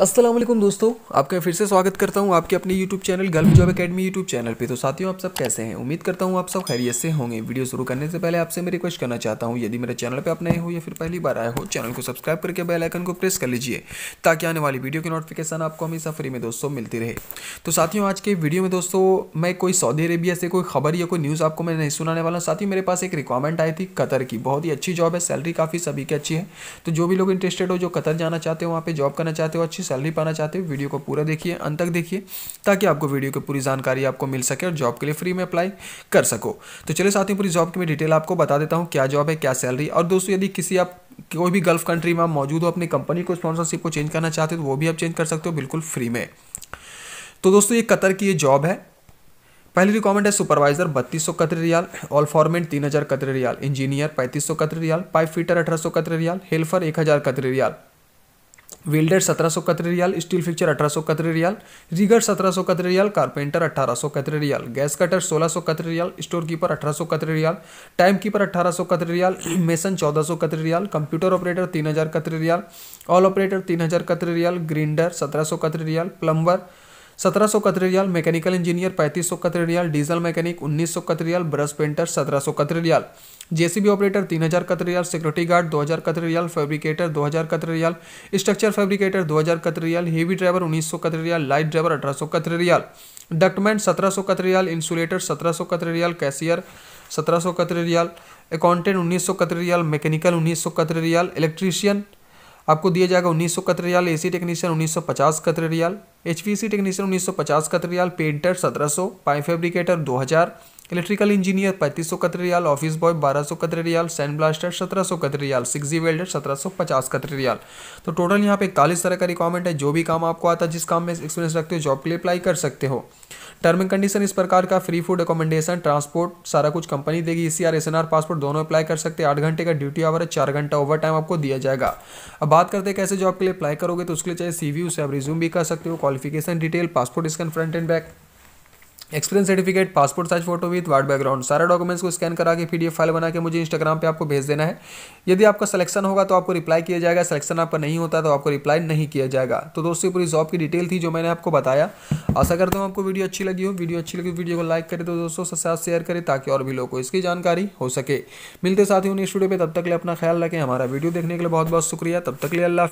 असलम दोस्तों आपका फिर से स्वागत करता हूँ आपके अपने YouTube channel gulf job academy YouTube channel पे तो साथियों आप सब कैसे हैं उम्मीद करता हूँ आप सब खैरियत से होंगे वीडियो शुरू करने से पहले आपसे मैं रिक्वेस्ट करना चाहता हूँ यदि मेरे चैनल पे आप नए हो या फिर पहली बार आए हो चैनल को सब्सक्राइब करके बेल आइकन को प्रेस कर लीजिए ताकि आने वाली वीडियो की नोटिफिकेशन आपको हमेशा फ्री में दोस्तों मिलती रहे तो साथियों आज के वीडियो में दोस्तों मैं कोई सऊदी अरेबिया से कोई खबर या कोई न्यूज़ आपको मैं नहीं सुनाने वाला साथ ही मेरे पास एक रिक्वायरमेंट आई थी कतर की बहुत ही अच्छी जॉब है सैलरी काफ़ी सभी की अच्छी है तो जो भी लोग इंटरेस्टेड हो जो कतर जाना चाहते हो वहाँ पर जॉब करना चाहते हो अच्छी सैलरी पाना चाहते हो वीडियो को पूरा देखिए अंत तक देखिए ताकि आपको वीडियो की पूरी जानकारी आपको मिल सके और जॉब के लिए फ्री में अप्लाई कर सको तो चलिए साथियों पूरी जॉब की मैं डिटेल आपको बता देता हूँ क्या जॉब है क्या सैलरी और दोस्तों यदि किसी आप कोई भी गल्फ कंट्री में आप मौजूद हो अपनी कंपनी को स्पॉन्सरशिप को चेंज करना चाहते हो तो वो भी आप चेंज कर सकते हो बिल्कुल फ्री में तो दोस्तों ये कतर की ये जॉब है पहली रिकॉमेंड है सुपरवाइजर बत्तीस सौ कतरे रियाल ऑल फॉर्मेट तीन हज़ार कतरे रियाल इंजीनियर पैंतीस सौ कतरे रियाल पाइप फीटर अठारह सौ कतरे रियाल हेल्फर एक हज़ार कतरे रियाल वेल्डर सत्रह सौ कतरे रियाल स्टील फिक्चर अठारह सौ कतरे रियाल रिगर सत्रह सौ कतरे रियाल कारपेंटर अठारह सौ कतरे रियाल गैस कटर सोलह सौ कतरे रियाल स्टोर कीपर अठारह सौ कतरे रियाल टाइम कीपर अठारह सौ कतरे रियाल मेसन चौदह सौ कतरे रियाल कंप्यूटर ऑपरेटर तीन हज़ार कतरे रियाल ऑल ऑपरेटर तीन हज़ार कतरे रियाल ग्रिंडर सत्रह सौ कतरे रियाल प्लम्बर सत्रह सौ कतरे मैकेनिकल इंजीनियर पैंतीस सौ कतरे डीजल मैकेनिक उन्नीस सौ कतरे ब्रश पेंटर सत्रह सौ कतरे जेसीबी ऑपरेटर तीन हज़ार कतरे सिक्योरिटी गार्ड दो हज़ार कतरे फैब्रिकेटर दो हज़ार कतरे स्ट्रक्चर फैब्रिकेटर दो हज़ार कतरे हेवी ड्राइवर उन्नीस सौ कतरे लाइट ड्राइवर अठारह सौ कतरे डक्टमैन सत्रह सौ कतरे इंसुलेटर सत्रह सौ कतरे कैशियर सत्रह सौ कतरे अकाउंटेंट उन्नीस सौ कतरे मैकेनिकल उन्नीस सौ कतरे इलेक्ट्रीशियन आपको दिया जाएगा उन्नीस सौ कतरियाल रियाल सी टेक्नीशियन उन्नीस सौ पचास एच रियाल एच टेक्नीशियन उन्नीस सौ पचास कतरियाल रियाल पेंटर सत्रह सौ पाइप फेब्रिकेटर दो हज़ार इलेक्ट्रिकल इंजीनियर पैंतीस सौ कतर रियाल ऑफिस बॉय बारह सौ कतर रियाल सैंड ब्लास्टर सत्रह सौ कतरियाल रियाल सिक्स जी वेल्डर सत्रह सौ पचास कतर रियाल तो टोटल यहाँ पे इकतालीस तरह का रिक्वायरमेंट है जो भी काम आपको आता है जिस काम में एक्सपीरियंस रखते हो जॉब के लिए अप्लाई कर सकते हो टर्म एंड कंडीशन इस प्रकार का फ्री फूड एकोमेंडेशन ट्रांसपोर्ट सारा कुछ कंपनी देगी C R S N R passport दोनों अप्लाई कर सकते हैं आठ घंटे का ड्यूटी आवर है चार घंटा ओवर टाइम आपको दिया जाएगा अब बात करते हैं कैसे जॉब के लिए अप्लाई करोगे तो उसके लिए चाहे सी वी उसे आप रिज्यूम भी कर सकते हो qualification detail passport scan front and back experience certificate passport size photo with white background सारा डॉक्यूमेंट्स को स्कैन करा के पीडीएफ फाइल बना के मुझे इंस्टाग्राम पे आपको भेज देना है यदि आपका सिलेक्शन होगा तो आपको रिप्लाई किया जाएगा सिलेक्शन आपका नहीं होता तो आपको रिप्लाई नहीं किया जाएगा तो दोस्तों पूरी जॉब की डिटेल थी जो मैंने आपको बताया आशा करता हूँ आपको वीडियो अच्छी लगी हो वीडियो अच्छी लगी वीडियो को लाइक करें तो दोस्तों सबसे साथ शेयर करें ताकि और भी लोगों को इसकी जानकारी हो सके मिलते साथ ही उन्हें स्टूडियो पर तब तक लिए अपना ख्याल रखें हमारा वीडियो देखने के लिए बहुत बहुत शुक्रिया तब तक लिए अल्लाह